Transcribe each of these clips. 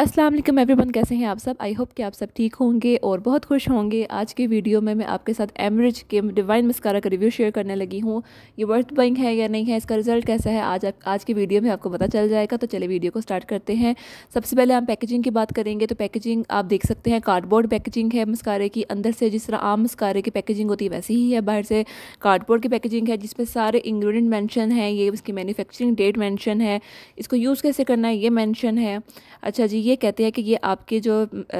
अस्सलाम वालेकुम एवरीवन कैसे हैं आप सब आई होप कि आप सब ठीक होंगे और बहुत खुश होंगे आज की वीडियो में मैं आपके साथ एमरिज के डिवाइन मस्कारा का रिव्यू शेयर करने लगी हूँ ये वर्थ बाइंग है या नहीं है इसका रिजल्ट कैसा है आज आज की वीडियो में आपको पता चल जाएगा तो चले वीडियो को स्टार्ट करते हैं सबसे पहले हम पैकेजिंग की बात करेंगे तो पैकेजिंग आप देख सकते हैं कार्डबोर्ड पैकेजिंग है मस्कारे की अंदर से जिस तरह आम मस्कारे की पैकेजिंग होती है वैसी ही है बाहर से कार्डबोर्ड की पैकेजिंग है जिसमें सारे इंग्रीडियंट मैंशन है ये उसकी मैन्युफैक्चरिंग डेट मैंशन है इसको यूज़ कैसे करना है ये मैंशन है अच्छा जी ये कहते हैं कि ये आपके जो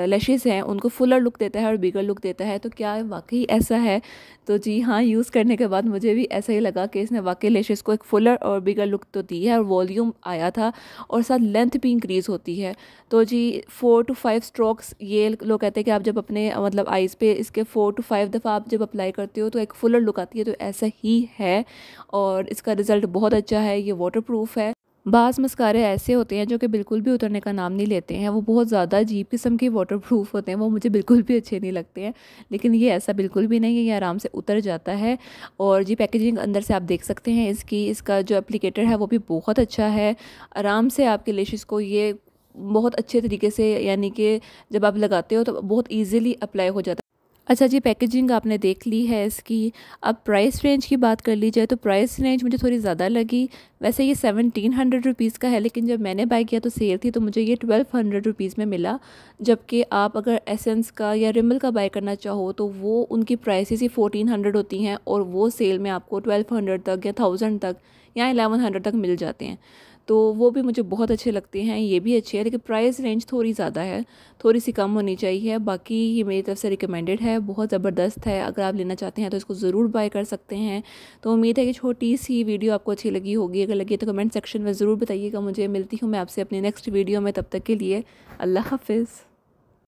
लशेज़ हैं उनको फुलर लुक देता है और बिगर लुक देता है तो क्या वाकई ऐसा है तो जी हाँ यूज़ करने के बाद मुझे भी ऐसा ही लगा कि इसने वाकई लेशेज़ को एक फुलर और बिगर लुक तो दी है और वॉल्यूम आया था और साथ लेंथ भी इंक्रीज़ होती है तो जी फ़ोर टू फाइव स्ट्रोक्स ये लोग कहते हैं कि आप जब अपने मतलब आइज़ पे इसके फ़ोर टू फाइव दफ़ा आप जब अप्लाई करते हो तो एक फुलर लुक आती है तो ऐसा ही है और इसका रिज़ल्ट बहुत अच्छा है ये वाटर प्रूफ है बास मस्कारे ऐसे होते हैं जो कि बिल्कुल भी उतरने का नाम नहीं लेते हैं वो बहुत ज़्यादा अजीब किस्म के वाटर प्रूफ होते हैं वो मुझे बिल्कुल भी अच्छे नहीं लगते हैं लेकिन ये ऐसा बिल्कुल भी नहीं है ये आराम से उतर जाता है और जी पैकेजिंग अंदर से आप देख सकते हैं इसकी इसका जो एप्लीकेटर है वो भी बहुत अच्छा है आराम से आपके लेशेस को ये बहुत अच्छे तरीके से यानी कि जब आप लगाते हो तो बहुत ईजिली अप्लाई हो जाता है अच्छा जी पैकेजिंग आपने देख ली है इसकी अब प्राइस रेंज की बात कर ली जाए तो प्राइस रेंज मुझे थोड़ी ज़्यादा लगी वैसे ये सेवनटीन हंड्रेड रुपीज़ का है लेकिन जब मैंने बाई किया तो सेल थी तो मुझे ये ट्वेल्व हंड्रेड रुपीज़ में मिला जबकि आप अगर एसेंस का या रिमल का बाय करना चाहो तो वो उनकी प्राइसेस ही फोर्टीन हंड्रेड होती हैं और वो सेल में आपको ट्वेल्व हंड्रेड तक या थाउजेंड तक या एलेवन हंड्रेड तक मिल जाते हैं तो वो भी मुझे बहुत अच्छे लगते हैं ये भी अच्छे हैं लेकिन प्राइस रेंज थोड़ी ज़्यादा है थोड़ी सी कम होनी चाहिए बाकी ये मेरी तरफ से रिकमेंडेड है बहुत ज़बरदस्त है अगर आप लेना चाहते हैं तो इसको ज़रूर बाय कर सकते हैं तो उम्मीद है कि छोटी सी वीडियो आपको अच्छी लगी होगी अगर लगी तो कमेंट सेक्शन में ज़रूर बताइएगा मुझे मिलती हूँ मैं आपसे अपनी नेक्स्ट वीडियो में तब तक के लिए अल्लाह हाफिज़